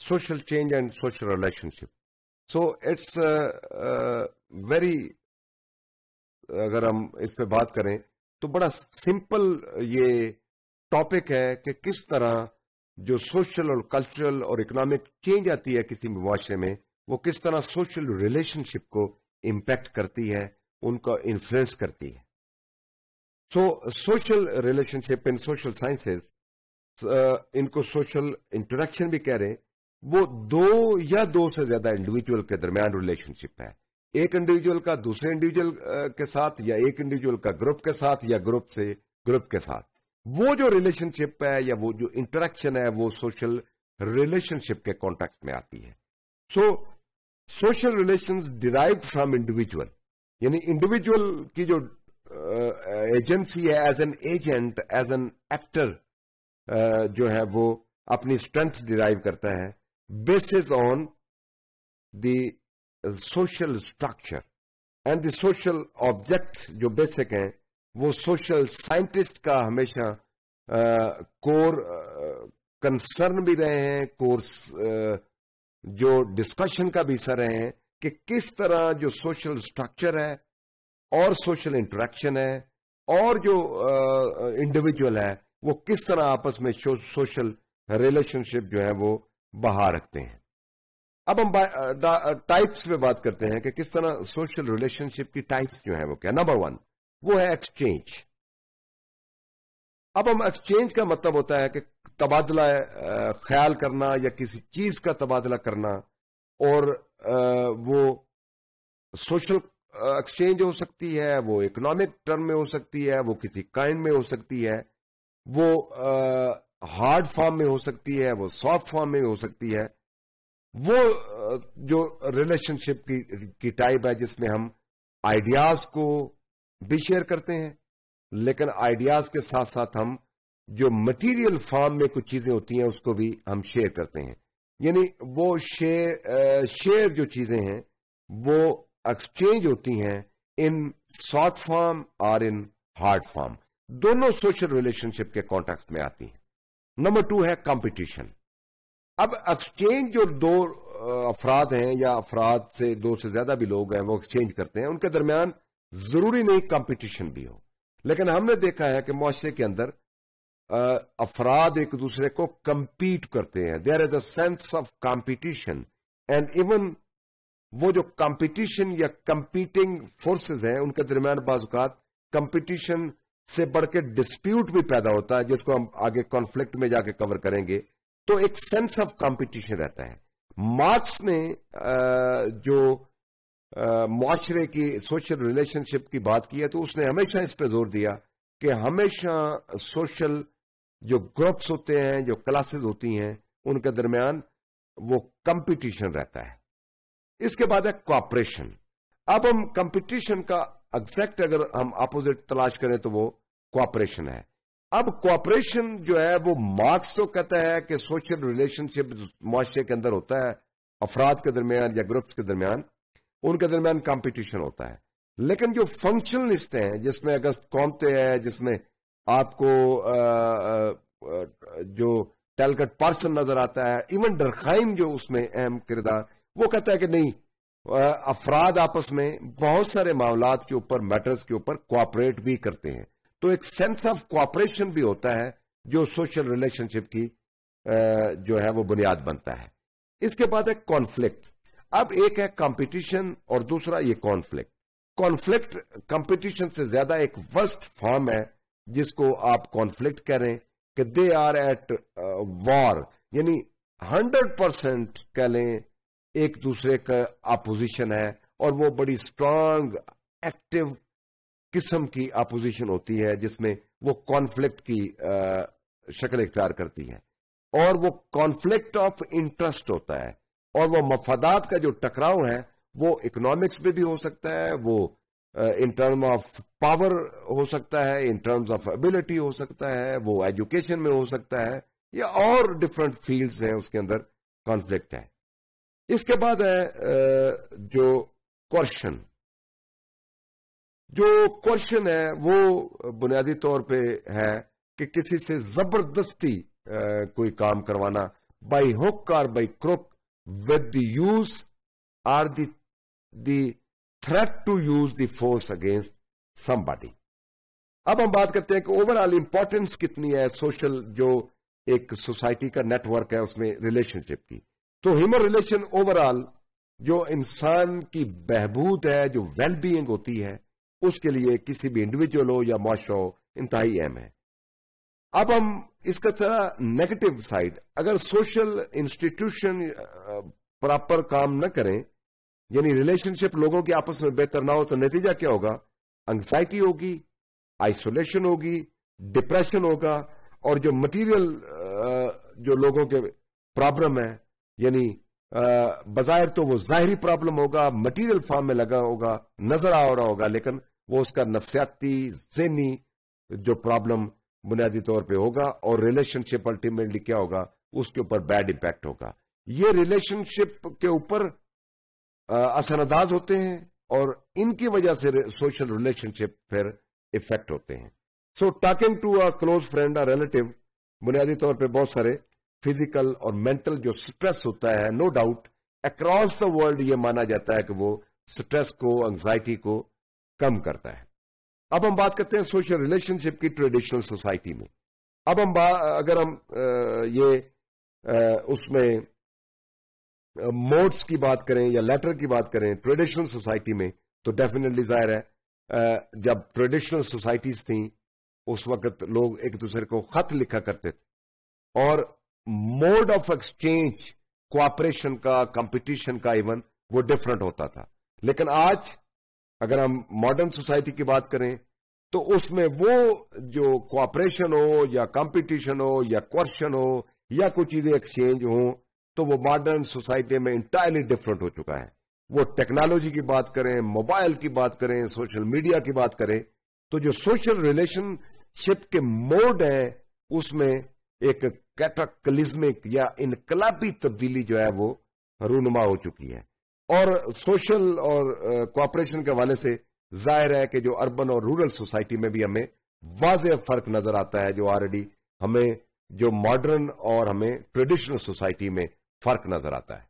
social change and social relationship. So it's uh, uh, very अगर हम इस पे बात करें तो बड़ा सिंपल ये टॉपिक है कि किस तरह जो सोशल और कल्चरल और इकोनॉमिक चेंज आती है किसी भी में वो किस तरह सोशल रिलेशनशिप को इम्पैक्ट करती है उनका इन्फ्लुएंस करती है so social relationship in social sciences इनको सोशल इंटरेक्शन भी कह रहे हैं वो दो या दो से ज्यादा इंडिविजुअल के दरमियान रिलेशनशिप है एक इंडिविजुअल का दूसरे इंडिविजुअल के साथ या एक इंडिविजुअल का ग्रुप के साथ या ग्रुप से ग्रुप के साथ वो जो रिलेशनशिप है या वो जो इंटरेक्शन है वो सोशल रिलेशनशिप के कॉन्टेक्ट में आती है so social relation derive from individual यानी इंडिविजुअल की जो एजेंसी है as an agent as an actor जो है वो अपनी स्ट्रेंथ डिराइव करता है basis on uh, the social structure and the social object जो बेसिक हैं वो सोशल साइंटिस्ट का हमेशा कोर uh, कंसर्न uh, भी रहे हैं कोर्स जो डिस्कशन का भी हिस्सा रहे हैं कि किस तरह जो सोशल स्ट्रक्चर है और सोशल इंटरेक्शन है और जो इंडिविजुअल है वो किस तरह आपस में सोशल रिलेशनशिप जो है वो बहा रखते हैं अब हम टाइप्स पे बात करते हैं कि किस तरह सोशल रिलेशनशिप की टाइप्स जो है वो क्या नंबर वन वो है एक्सचेंज अब हम एक्सचेंज का मतलब होता है कि तबादला ख्याल करना या किसी चीज का तबादला करना और वो सोशल एक्सचेंज हो सकती है वो इकोनॉमिक टर्म में हो सकती है वो किसी काइंड में हो सकती है वो हार्ड फॉर्म में हो सकती है वो सॉफ्ट फॉर्म में हो सकती है वो जो रिलेशनशिप की की टाइप है जिसमें हम आइडियाज को भी शेयर करते हैं लेकिन आइडियाज के साथ साथ हम जो मटेरियल फॉर्म में कुछ चीजें होती हैं उसको भी हम शेयर करते हैं यानी वो शेयर शेयर जो चीजें हैं वो एक्सचेंज होती हैं इन सॉफ्ट फॉर्म और इन हार्ड फॉर्म दोनों सोशल रिलेशनशिप के कॉन्टेक्स्ट में आती हैं नंबर टू है कंपटीशन अब एक्सचेंज जो दो अफराद हैं या अफराद से दो से ज्यादा भी लोग हैं वो एक्सचेंज करते हैं उनके दरमियान जरूरी नहीं कंपटीशन भी हो लेकिन हमने देखा है कि मुआरे के अंदर अफराद एक दूसरे को कम्पीट करते हैं there is a sense of competition and even वो जो कंपटीशन या कंपीटिंग फोर्सेस हैं उनके दरमियान बाजुकात कंपटीशन से बढ़ के डिस्प्यूट भी पैदा होता है जिसको हम आगे कॉन्फ्लिक्ट में जाके कवर करेंगे तो एक सेंस ऑफ कंपटीशन रहता है मार्क्स ने जो माशरे की सोशल रिलेशनशिप की बात की है तो उसने हमेशा इस पर जोर दिया कि हमेशा सोशल जो ग्रुप्स होते हैं जो क्लासेस होती हैं उनके दरमियान वो कंपटीशन रहता है इसके बाद है कॉपरेशन अब हम कंपटीशन का एग्जैक्ट अगर हम अपोजिट तलाश करें तो वो कॉपरेशन है अब कॉपरेशन जो है वो मार्क्स तो कहता है कि सोशल रिलेशनशिप मुआशरे के अंदर होता है अफराद के दरमियान या ग्रुप्स के दरमियान उनके दरमियान कंपटीशन होता है लेकिन जो फंक्शनलिस्ट हैं जिसमें अगर कौनते हैं जिसमें आपको आ, आ, जो टेलकट पर्सन नजर आता है इवन डरखाइम जो उसमें अहम किरदार वो कहता है कि नहीं अफराद आपस में बहुत सारे मामला के ऊपर मैटर्स के ऊपर कोऑपरेट भी करते हैं तो एक सेंस ऑफ कोऑपरेशन भी होता है जो सोशल रिलेशनशिप की जो है वो बुनियाद बनता है इसके बाद एक कॉन्फ्लिक्ट अब एक है कंपटीशन और दूसरा ये कॉन्फ्लिक्ट कॉन्फ्लिक्ट कंपटीशन से ज्यादा एक वर्स्ट फॉर्म है जिसको आप कॉन्फ्लिक्ट करें कि दे आर एट वॉर यानी हंड्रेड परसेंट कह लें एक दूसरे का अपोजिशन है और वो बड़ी स्ट्रांग एक्टिव किस्म की अपोजिशन होती है जिसमें वो कॉन्फ्लिक्ट की शक्ल इख्तियार करती है और वो कॉन्फ्लिक्ट ऑफ इंटरेस्ट होता है और वो मफादात का जो टकराव है वो इकोनॉमिक्स में भी हो सकता है वो इन टर्म ऑफ पावर हो सकता है इन टर्म्स ऑफ एबिलिटी हो सकता है वो एजुकेशन में हो सकता है या और डिफरेंट फील्ड्स हैं उसके अंदर कॉन्फ्लिक्ट है इसके बाद है जो क्वेश्चन जो क्वेश्चन है वो बुनियादी तौर पे है कि किसी से जबरदस्ती कोई काम करवाना बाई हुक और by crook with the use or the threat to use the force against somebody अब हम बात करते हैं कि ओवरऑल इंपॉर्टेंस कितनी है सोशल जो एक सोसाइटी का नेटवर्क है उसमें रिलेशनशिप की तो ह्यूमन रिलेशन ओवरऑल जो इंसान की बहबूद है जो वेलबींग होती है उसके लिए किसी भी इंडिविजुअल हो या मुआशरा हो इंतहाई अहम है अब हम इसका थोड़ा नेगेटिव साइड अगर सोशल इंस्टीट्यूशन प्रॉपर काम न करें यानी रिलेशनशिप लोगों के आपस में बेहतर ना हो तो नतीजा क्या होगा एंग्जाइटी होगी आइसोलेशन होगी डिप्रेशन होगा और जो मटेरियल जो लोगों के प्रॉब्लम है यानी बाजायर तो वो जाहरी प्रॉब्लम होगा मटेरियल फॉर्म में लगा होगा नजर आ रहा होगा लेकिन वो उसका नफसियाती जहनी जो प्रॉब्लम बुनियादी तौर पर होगा और रिलेशनशिप अल्टीमेटली क्या होगा उसके ऊपर बैड इम्पैक्ट होगा ये रिलेशनशिप के ऊपर असरअंदाज होते हैं और इनकी वजह से सोशल रिलेशनशिप फिर इफेक्ट होते हैं so talking to a close friend a relative बुनियादी तौर पे बहुत सारे फिजिकल और मेंटल जो स्ट्रेस होता है no doubt across the world ये माना जाता है कि वो स्ट्रेस को एंग्जाइटी को कम करता है अब हम बात करते हैं सोशल रिलेशनशिप की ट्रेडिशनल सोसाइटी में अब हम अगर हम ये उसमें मोड्स की बात करें या लेटर की बात करें ट्रेडिशनल सोसाइटी में तो डेफिनेटली जाहिर है जब ट्रेडिशनल सोसाइटीज थी उस वक्त लोग एक दूसरे को खत लिखा करते थे और मोड ऑफ एक्सचेंज कोऑपरेशन का कंपटीशन का इवन वो डिफरेंट होता था लेकिन आज अगर हम मॉडर्न सोसाइटी की बात करें तो उसमें वो जो कोऑपरेशन हो या कंपटीशन हो या क्वेश्चन हो या कुछ चीजें एक्सचेंज हो तो वो मॉडर्न सोसाइटी में इंटायरली डिफरेंट हो चुका है वो टेक्नोलॉजी की बात करें मोबाइल की बात करें सोशल मीडिया की बात करें तो जो सोशल रिलेशनशिप के मोड है उसमें एक कैटाकलिज्मिक या इनकलाबी तब्दीली जो है वो रूनुमा हो चुकी है और सोशल और कोऑपरेशन के हवाले से जाहिर है कि जो अर्बन और रूरल सोसाइटी में भी हमें वाज फर्क नजर आता है जो ऑलरेडी हमें जो मॉडर्न और हमें ट्रेडिशनल सोसाइटी में फर्क नजर आता है